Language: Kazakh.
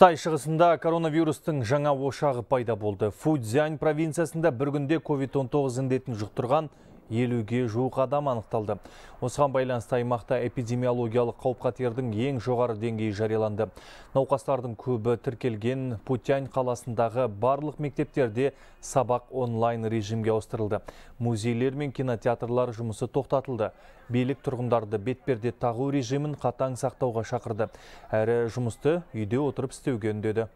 Қытай шығысында коронавирустың жаңа ошағы пайда болды. Фудзиан провинциясында бір күнде COVID-19 індетін жұқтырған елуге жуық адам анықталды. Осыған байланысты аймақта эпидемиологиялық қауіп-қатердің ең жоғары деңгейі жарияланды. Науқастардың көбі тіркелген Путянь қаласындағы барлық мектептерде сабақ онлайн режимге ауыстырылды. Музейлер мен кинотеатрлар жұмысы тоқтатылды. Билік тұрғындарды бетперде тағу режимін қатаң сақтауға шақырды. Әрі жұмысты үйде отырып істеуге үндеді.